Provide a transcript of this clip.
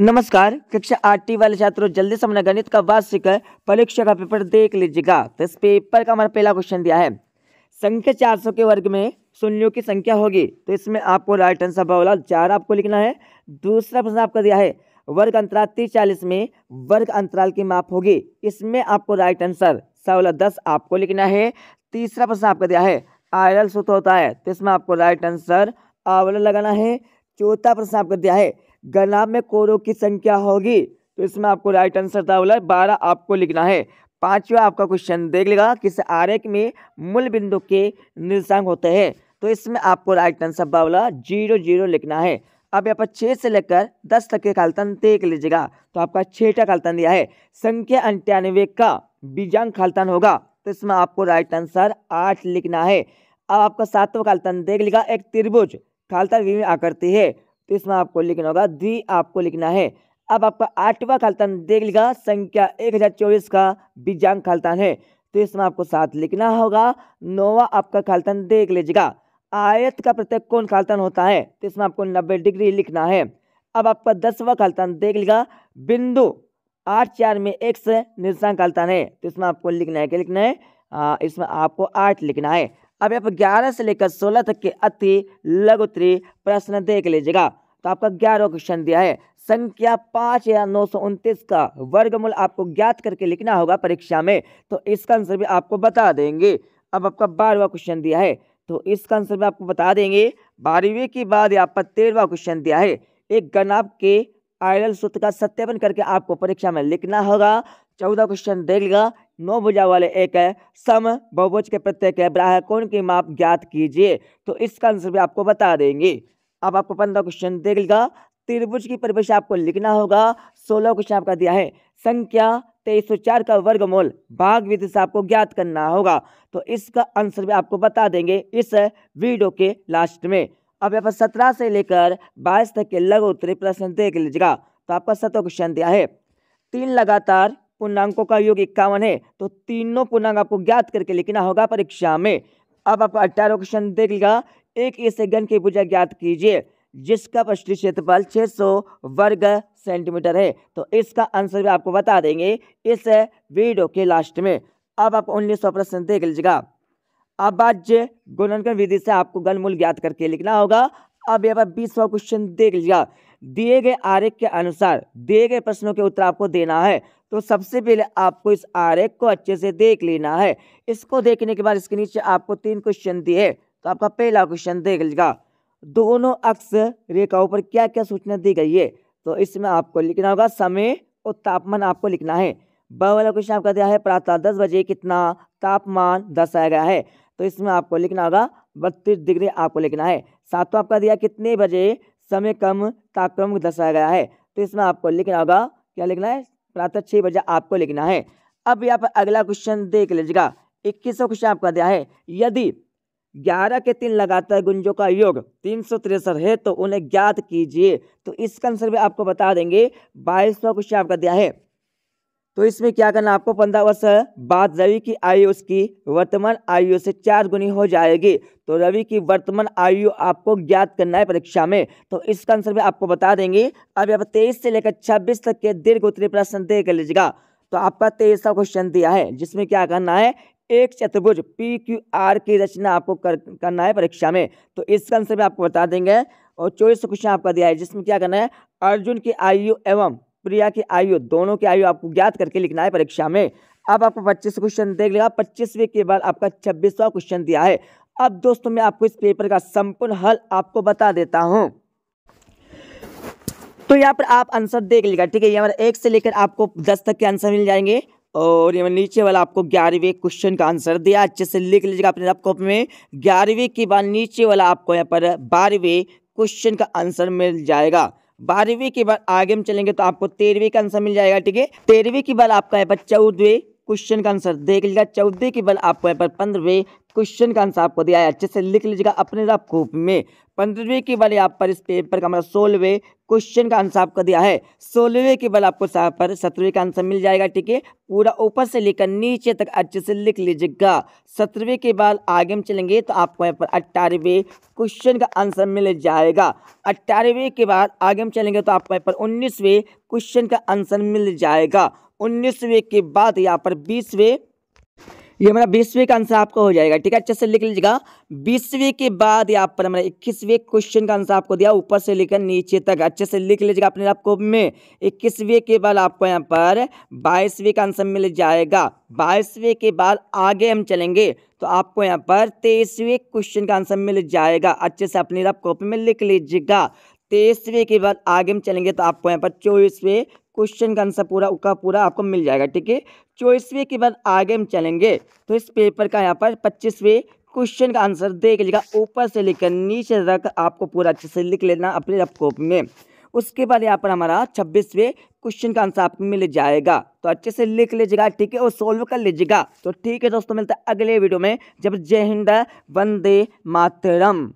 नमस्कार कक्षा आठवीं वाले छात्रों जल्दी से अपना गणित का वार्षिक परीक्षा का पेपर देख लीजिएगा तो इस पेपर का हमारा पहला क्वेश्चन दिया है संख्या चार सौ के वर्ग में शून्यों की संख्या होगी तो इसमें आपको राइट आंसर बौला चार आपको लिखना है दूसरा प्रश्न आपका दिया है वर्ग अंतराल तीस चालीस में वर्ग अंतराल की माप होगी इसमें आपको राइट आंसर सवला दस आपको लिखना है तीसरा प्रश्न आपका दिया है आयरल सूत्र होता है तो इसमें आपको राइट आंसर आवला लगाना है चौथा प्रश्न आपका दिया है गना में कोरों की संख्या होगी तो इसमें आपको राइट आंसर था बोला बारह आपको लिखना है पांचवा आपका क्वेश्चन देख लेगा किस आरेक में मूल बिंदु के निर्देशांक होते हैं तो इसमें आपको राइट आंसर बावला जीरो जीरो लिखना है अब यहाँ पर छः से लेकर दस तक के कालतन देख लीजिएगा तो आपका छठा कालतन दिया है संख्या अंठानवे का बीजांग खालतन होगा तो इसमें आपको राइट आंसर आठ लिखना है अब आपका सातवा कालतन देख लेगा एक त्रिभुज खालतन आकृति है तो इसमें आपको लिखना होगा द्वि आपको लिखना है अब आपका आठवां खालतान देख लिखा संख्या एक हजार चौबीस का बीजांग खालतान है तो इसमें आपको साथ लिखना होगा नौवा आपका खालतान देख लीजिएगा आयत का प्रत्येक कौन खालतान होता है तो इसमें आपको नब्बे डिग्री लिखना है अब आपका दसवा खालतान देख लिखा बिंदु आठ चार में एक से निशान खालतान है तो इसमें आपको लिखना है क्या लिखना है इसमें आपको आठ लिखना है अब आप ग्यारह से लेकर सोलह तक के अति लघु उत्तरी प्रश्न देख लीजिएगा तो आपका ग्यारह क्वेश्चन दिया है संख्या पाँच या नौ सौ उनतीस का वर्गमूल आपको ज्ञात करके लिखना होगा परीक्षा में तो इसका आंसर भी आपको बता देंगे अब आपका बारहवा क्वेश्चन दिया है तो इसका आंसर भी आपको बता देंगे बारहवीं के बाद आपका तेरहवा क्वेश्चन दिया है एक गणाप के आयरल सूत्र का सत्यापन करके आपको परीक्षा में लिखना होगा चौदह क्वेश्चन लेगा नौ भुजा वाले एक है सम बहुभुज के प्रत्यय के कोण की माप ज्ञात कीजिए तो इसका आंसर भी आपको बता देंगे अब आपको पंद्रह क्वेश्चन लेगा त्रिभुज की परिभाषा आपको लिखना होगा सोलह क्वेश्चन आपका दिया है संख्या तेईस सौ चार का वर्गमूल भाग विधि से आपको ज्ञात करना होगा तो इसका आंसर भी आपको बता देंगे इस वीडियो के लास्ट में अब यहाँ पर सत्रह से लेकर बाईस तक के लघु उत्तरी प्रश्न देख लीजिएगा तो आपका सत्रह क्वेश्चन दिया है तीन लगातार पूर्णांकों का योग इक्यावन है तो तीनों पूर्णांक आपको ज्ञात करके लिखना होगा परीक्षा में अब आप अठारह क्वेश्चन देख लेगा एक ऐसे गण की पूजा ज्ञात कीजिए जिसका पृष्ठी क्षेत्रफल 600 वर्ग सेंटीमीटर है तो इसका आंसर भी आपको बता देंगे इस वीडियो के लास्ट में अब आप उन्नीस सौ प्रश्न देख लीजिएगा अब आज गुणनकन विधि से आपको गणमूल ज्ञात करके लिखना होगा अब यहाँ पर बीसवा क्वेश्चन देख लीजिएगा दिए गए आरेख के अनुसार दिए गए प्रश्नों के उत्तर आपको देना है तो सबसे पहले आपको इस आरेख को अच्छे से देख लेना है इसको देखने के बाद इसके नीचे आपको तीन क्वेश्चन दिए तो आपका पहला क्वेश्चन देख लीजिएगा दोनों अक्ष रेखाओं पर क्या क्या सूचना दी गई है तो इसमें आपको लिखना होगा समय और तापमान आपको लिखना है ब वाला क्वेश्चन आपका दिया है प्रातः दस बजे कितना तापमान दर्शाया गया है तो इसमें आपको लिखना होगा बत्तीस डिग्री आपको लिखना है सातवां आपका दिया कितने बजे समय कम तापक्रम दर्शाया गया है तो इसमें आपको लिखना होगा क्या लिखना है प्रातः छः बजे आपको लिखना है अब यहाँ पर अगला क्वेश्चन देख लीजिएगा इक्कीसवा क्वेश्चन आपका दिया है यदि ग्यारह के तीन लगातार गुंजों का योग तीन सौ तिरसठ है तो उन्हें ज्ञात कीजिए तो इसका आंसर भी आपको बता देंगे बाईसवा क्वेश्चन आपका दिया है तो इसमें क्या करना आपको पंद्रह वर्ष बाद रवि की आयु उसकी वर्तमान आयु से चार गुनी हो जाएगी तो रवि की वर्तमान आयु आपको ज्ञात करना है परीक्षा में तो इसका आंसर भी आपको बता देंगे अब यहाँ पर तेईस से लेकर छब्बीस तक के दीर्घ उत्तरी प्रश्न दे कर लीजिएगा तो आपका तेईसवा क्वेश्चन दिया है जिसमें क्या करना है एक चतुर्भुज पी क्यू आर की रचना आपको कर, करना है परीक्षा में तो इसका आंसर भी आपको बता देंगे और चौबीस क्वेश्चन आपका दिया है जिसमें क्या करना है अर्जुन की आयु एवं प्रिया की आयु दोनों की आयु आपको ज्ञात करके लिखना है परीक्षा में अब आपको पच्चीस क्वेश्चन देख लेगा पच्चीसवें के बाद आपका छब्बीसवा क्वेश्चन दिया है अब दोस्तों मैं आपको इस पेपर का संपूर्ण हल आपको बता देता हूँ तो यहाँ पर आप आंसर देख लेगा ठीक है यहाँ पर एक से लेकर आपको दस तक के आंसर मिल जाएंगे और ये नीचे वाला आपको ग्यारहवें क्वेश्चन का आंसर दिया अच्छे से लिख लीजिएगा अपने लैपटॉप में ग्यारहवें के बाद नीचे वाला आपको यहाँ पर बारहवें क्वेश्चन का आंसर मिल जाएगा बारहवीं के बाद आगे हम चलेंगे तो आपको तेरहवीं का आंसर मिल जाएगा ठीक है तेरहवीं के बाद आपका यहाँ पर चौदहवें क्वेश्चन का आंसर देख लीजिएगा चौदह के बल आपको यहाँ पर पंद्रहवें क्वेश्चन का आंसर आपको दिया है अच्छे से लिख लीजिएगा अपने कूप में पंद्रहवें के बल यहाँ पर इस पेपर का हमारा मतलब सोलहवें क्वेश्चन का आंसर आपको दिया है सोलहवें के बल आपको यहाँ पर सत्रहवें का आंसर मिल जाएगा ठीक है पूरा ऊपर से लेकर नीचे तक अच्छे से लिख लीजिएगा सत्रहवें के बाद आगे हम चलेंगे तो आपको यहाँ पर अट्ठारहवें क्वेश्चन का आंसर मिल जाएगा अट्ठारहवें के बाद आगे हम चलेंगे तो आपको यहाँ पर उन्नीसवें क्वेश्चन का आंसर मिल जाएगा उन्नीसवें के बाद यहाँ पर बीसवें ये हमारा बीसवीं का आंसर आपको हो जाएगा ठीक है अच्छे से लिख लीजिएगा बीसवीं के बाद यहाँ पर हमारा इक्कीसवें क्वेश्चन का आंसर आपको दिया ऊपर से लेकर नीचे तक अच्छे से लिख लीजिएगा अपने आपको में इक्कीसवें के बाद आपको यहाँ पर बाईसवीं का आंसर मिल जाएगा बाईसवें के बाद आगे हम चलेंगे तो आपको यहाँ पर तेईसवें क्वेश्चन का आंसर मिल जाएगा अच्छे से अपने आप कॉपी में लिख लीजिएगा तेईसवें के बाद आगे हम चलेंगे तो आपको यहाँ पर चौबीसवें क्वेश्चन का आंसर पूरा का पूरा आपको मिल जाएगा ठीक है चौबीसवें के बाद आगे हम चलेंगे तो इस पेपर का यहाँ पर पच्चीसवें क्वेश्चन का आंसर देख लीजिएगा ऊपर से लेकर नीचे तक आपको पूरा अच्छे से लिख लेना अपने लैपकॉप में उसके बाद यहाँ पर हमारा छब्बीसवें क्वेश्चन का आंसर आपको मिल जाएगा तो अच्छे से लिख लीजिएगा ठीक है और सोल्व कर लीजिएगा तो ठीक है दोस्तों मिलते हैं अगले वीडियो में जब जय हिंद वंदे मातरम